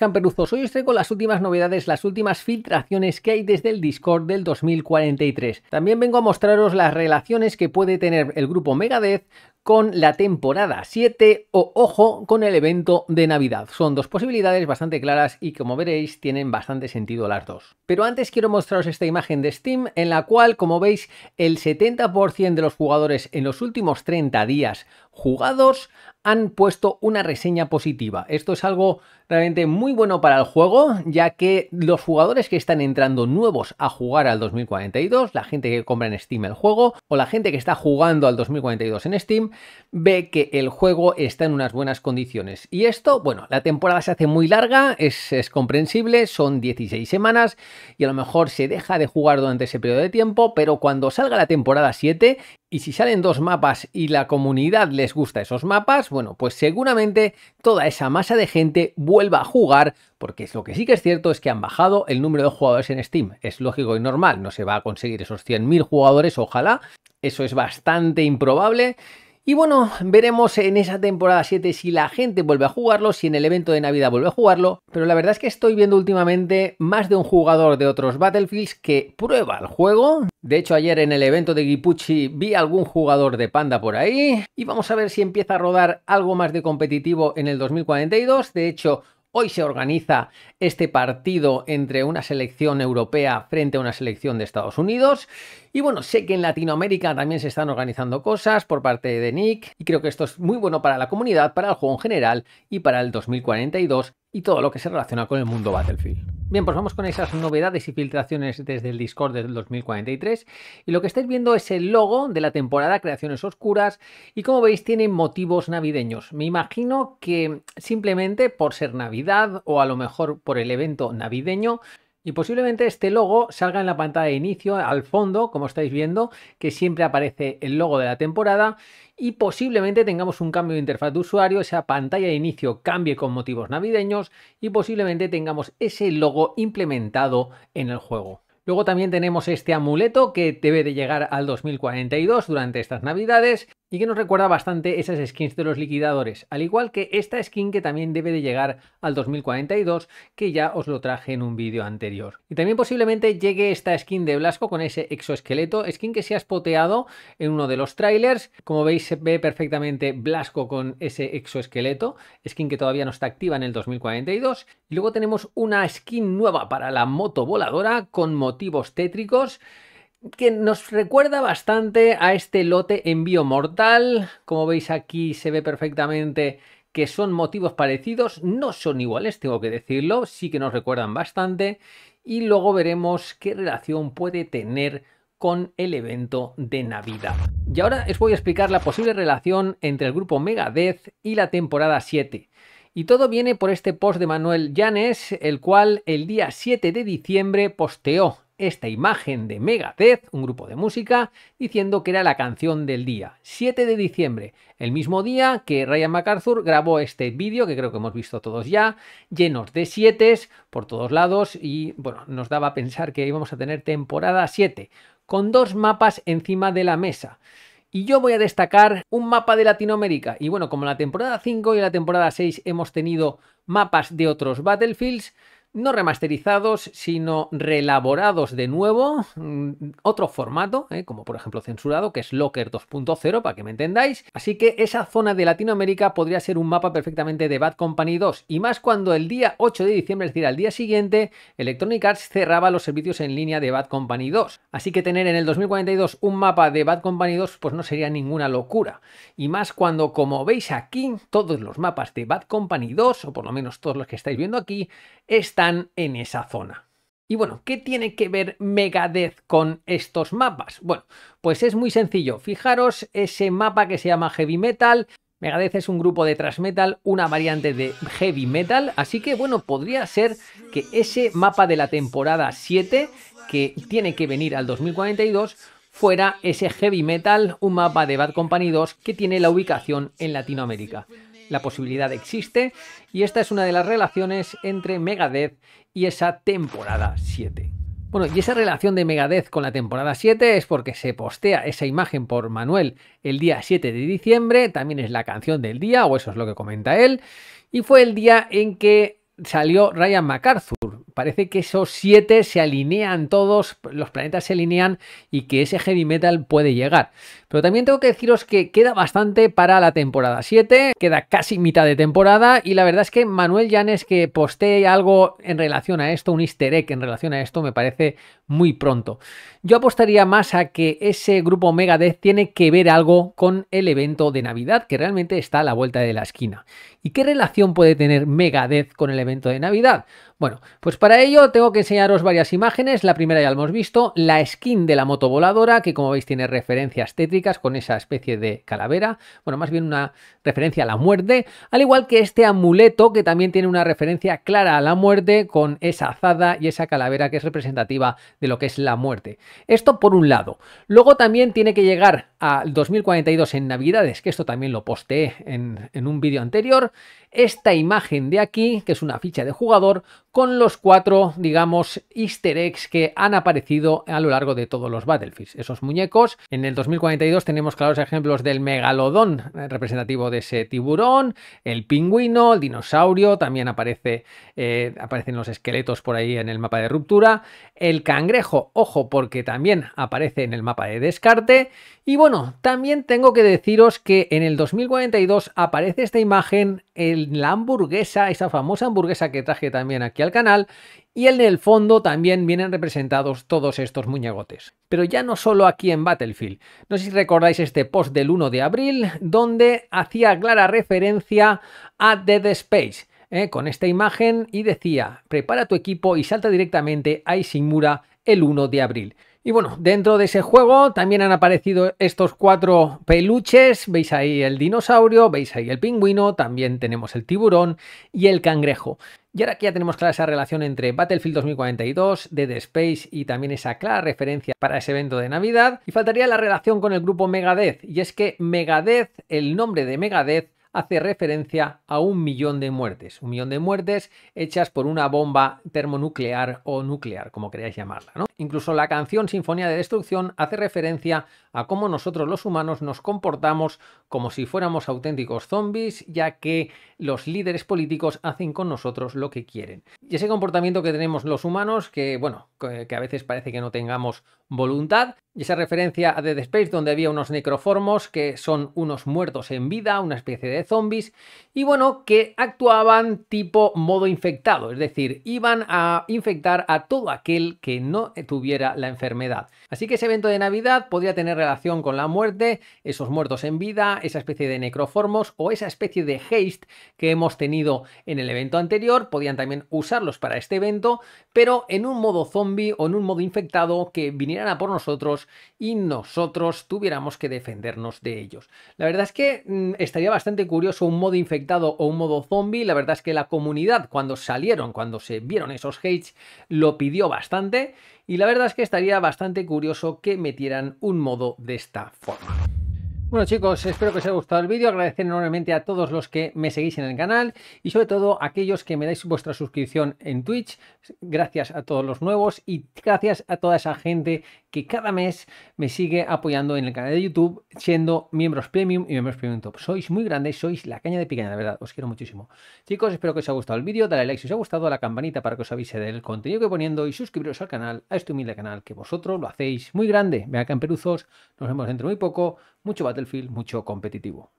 camperuzos, hoy os traigo las últimas novedades, las últimas filtraciones que hay desde el Discord del 2043. También vengo a mostraros las relaciones que puede tener el grupo Megadeth con la temporada 7 o ojo con el evento de Navidad. Son dos posibilidades bastante claras y como veréis tienen bastante sentido las dos. Pero antes quiero mostraros esta imagen de Steam en la cual como veis el 70% de los jugadores en los últimos 30 días jugados han puesto una reseña positiva. Esto es algo realmente muy bueno para el juego, ya que los jugadores que están entrando nuevos a jugar al 2042, la gente que compra en Steam el juego o la gente que está jugando al 2042 en Steam, ve que el juego está en unas buenas condiciones. Y esto, bueno, la temporada se hace muy larga, es, comprensible, son 16 semanas y a lo mejor se deja de jugar durante ese periodo de tiempo, pero cuando salga la temporada 7 y si salen dos mapas y la comunidad les gusta esos mapas, bueno, pues seguramente toda esa masa de gente vuelva a jugar, porque lo que sí que es cierto es que han bajado el número de jugadores en Steam. Es lógico y normal, no se va a conseguir esos 100.000 jugadores, ojalá. Eso es bastante improbable. Y bueno, veremos en esa temporada 7 si la gente vuelve a jugarlo, si en el evento de Navidad vuelve a jugarlo, pero la verdad es que estoy viendo últimamente más de un jugador de otros Battlefields que prueba el juego. De hecho, ayer en el evento de Gipuchi vi algún jugador de Panda por ahí y vamos a ver si empieza a rodar algo más de competitivo en el 2042. De hecho, Hoy se organiza este partido entre una selección europea frente a una selección de Estados Unidos. Y bueno, sé que en Latinoamérica también se están organizando cosas por parte de Nick y creo que esto es muy bueno para la comunidad, para el juego en general y para el 2042 y todo lo que se relaciona con el mundo Battlefield. Bien, pues vamos con esas novedades y filtraciones desde el Discord del 2043. Y lo que estáis viendo es el logo de la temporada Creaciones Oscuras. Y como veis, tiene motivos navideños. Me imagino que simplemente por ser Navidad o a lo mejor por el evento navideño, y posiblemente este logo salga en la pantalla de inicio, al fondo, como estáis viendo, que siempre aparece el logo de la temporada. Y posiblemente tengamos un cambio de interfaz de usuario, esa pantalla de inicio cambie con motivos navideños y posiblemente tengamos ese logo implementado en el juego. Luego también tenemos este amuleto que debe de llegar al 2042 durante estas navidades y que nos recuerda bastante esas skins de los liquidadores, al igual que esta skin que también debe de llegar al 2042, que ya os lo traje en un vídeo anterior. Y también posiblemente llegue esta skin de Blasco con ese exoesqueleto, skin que se ha spoteado en uno de los trailers, como veis se ve perfectamente Blasco con ese exoesqueleto, skin que todavía no está activa en el 2042, y luego tenemos una skin nueva para la moto voladora con motivos tétricos, que nos recuerda bastante a este lote envío mortal. Como veis aquí se ve perfectamente que son motivos parecidos, no son iguales, tengo que decirlo, sí que nos recuerdan bastante y luego veremos qué relación puede tener con el evento de Navidad. Y ahora os voy a explicar la posible relación entre el grupo Megadeth y la temporada 7. Y todo viene por este post de Manuel Llanes, el cual el día 7 de diciembre posteó esta imagen de Megadeth, un grupo de música, diciendo que era la canción del día. 7 de diciembre, el mismo día que Ryan MacArthur grabó este vídeo, que creo que hemos visto todos ya, llenos de 7 por todos lados y bueno, nos daba a pensar que íbamos a tener temporada 7, con dos mapas encima de la mesa. Y yo voy a destacar un mapa de Latinoamérica. Y bueno, como la temporada 5 y la temporada 6 hemos tenido mapas de otros Battlefields, no remasterizados, sino reelaborados de nuevo, mm, otro formato, ¿eh? como por ejemplo censurado, que es Locker 2.0, para que me entendáis. Así que esa zona de Latinoamérica podría ser un mapa perfectamente de Bad Company 2, y más cuando el día 8 de diciembre, es decir, al día siguiente, Electronic Arts cerraba los servicios en línea de Bad Company 2. Así que tener en el 2042 un mapa de Bad Company 2, pues no sería ninguna locura. Y más cuando, como veis aquí, todos los mapas de Bad Company 2, o por lo menos todos los que estáis viendo aquí, están en esa zona. Y bueno, ¿qué tiene que ver Megadeth con estos mapas? Bueno, pues es muy sencillo. Fijaros ese mapa que se llama Heavy Metal. Megadeth es un grupo de thrash metal, una variante de heavy metal, así que bueno, podría ser que ese mapa de la temporada 7, que tiene que venir al 2042, fuera ese heavy metal, un mapa de Bad Company 2 que tiene la ubicación en Latinoamérica la posibilidad existe y esta es una de las relaciones entre Megadeth y esa temporada 7. Bueno, y esa relación de megadeth con la temporada 7 es porque se postea esa imagen por Manuel el día 7 de diciembre, también es la canción del día, o eso es lo que comenta él, y fue el día en que salió Ryan MacArthur, parece que esos siete se alinean todos, los planetas se alinean y que ese heavy metal puede llegar. Pero también tengo que deciros que queda bastante para la temporada 7, queda casi mitad de temporada y la verdad es que Manuel Llanes que postee algo en relación a esto, un easter egg en relación a esto, me parece muy pronto. Yo apostaría más a que ese grupo Megadeth tiene que ver algo con el evento de Navidad que realmente está a la vuelta de la esquina. ¿Y qué relación puede tener Megadeth con el evento de Navidad? Bueno, pues para ello tengo que enseñaros varias imágenes. La primera ya la hemos visto, la skin de la moto voladora, que como veis tiene referencias tétricas con esa especie de calavera. Bueno, más bien una referencia a la muerte, al igual que este amuleto que también tiene una referencia clara a la muerte con esa azada y esa calavera que es representativa de lo que es la muerte. Esto por un lado. Luego también tiene que llegar al 2042 en Navidades, que esto también lo posteé en, en un vídeo anterior. Esta imagen de aquí, que es una ficha de jugador, con los cuatro, digamos, easter eggs que han aparecido a lo largo de todos los Battlefields. Esos muñecos, en el 2042 tenemos claros ejemplos del megalodón eh, representativo de ese tiburón, el pingüino, el dinosaurio, también aparece, eh, aparecen los esqueletos por ahí en el mapa de ruptura, el cangrejo, ojo, porque también aparece en el mapa de descarte, y bueno, también tengo que deciros que en el 2042 aparece esta imagen la hamburguesa, esa famosa hamburguesa que traje también aquí al canal, y en el fondo también vienen representados todos estos muñegotes. Pero ya no solo aquí en Battlefield. No sé si recordáis este post del 1 de abril, donde hacía clara referencia a Dead Space. ¿eh? con esta imagen y decía, prepara tu equipo y salta directamente a Isimura el 1 de abril. Y bueno, dentro de ese juego también han aparecido estos cuatro peluches. Veis ahí el dinosaurio, veis ahí el pingüino, también tenemos el tiburón y el cangrejo. Y ahora aquí ya tenemos clara esa relación entre Battlefield 2042, Dead Space y también esa clara referencia para ese evento de Navidad, y faltaría la relación con el grupo Megadeth. Y es que Megadeth, el nombre de Megadeth, hace referencia a un millón de muertes, un millón de muertes hechas por una bomba termonuclear o nuclear, como queráis llamarla, ¿no? Incluso la canción Sinfonía de Destrucción hace referencia a cómo nosotros los humanos nos comportamos como si fuéramos auténticos zombies, ya que los líderes políticos hacen con nosotros lo que quieren. Y ese comportamiento que tenemos los humanos, que bueno, que a veces parece que no tengamos voluntad, y esa referencia a Dead Space donde había unos necroformos que son unos muertos en vida, una especie de zombies, y bueno, que actuaban tipo modo infectado, es decir, iban a infectar a todo aquel que no tuviera la enfermedad. Así que ese evento de Navidad podría tener relación con la muerte, esos muertos en vida, esa especie de necroformos o esa especie de haste que hemos tenido en el evento anterior, podían también usarlos para este evento, pero en un modo zombie o en un modo infectado que vinieran a por nosotros y nosotros tuviéramos que defendernos de ellos. La verdad es que mm, estaría bastante curioso un modo infectado o un modo zombie, la verdad es que la comunidad cuando salieron, cuando se vieron esos hates, lo pidió bastante y la verdad es que estaría bastante curioso que metieran un modo de esta forma. Bueno chicos, espero que os haya gustado el vídeo, agradecer enormemente a todos los que me seguís en el canal y sobre todo a aquellos que me dais vuestra suscripción en Twitch, gracias a todos los nuevos y gracias a toda esa gente que cada mes me sigue apoyando en el canal de YouTube siendo miembros premium y miembros premium top. Sois muy grandes, sois la caña de picaña, de verdad, os quiero muchísimo. Chicos, espero que os haya gustado el vídeo, dale like si os ha gustado, la campanita para que os avise del contenido que poniendo y suscribiros al canal, a este humilde canal que vosotros lo hacéis muy grande. Venga, camperuzos, nos vemos dentro muy poco mucho Battlefield, mucho competitivo.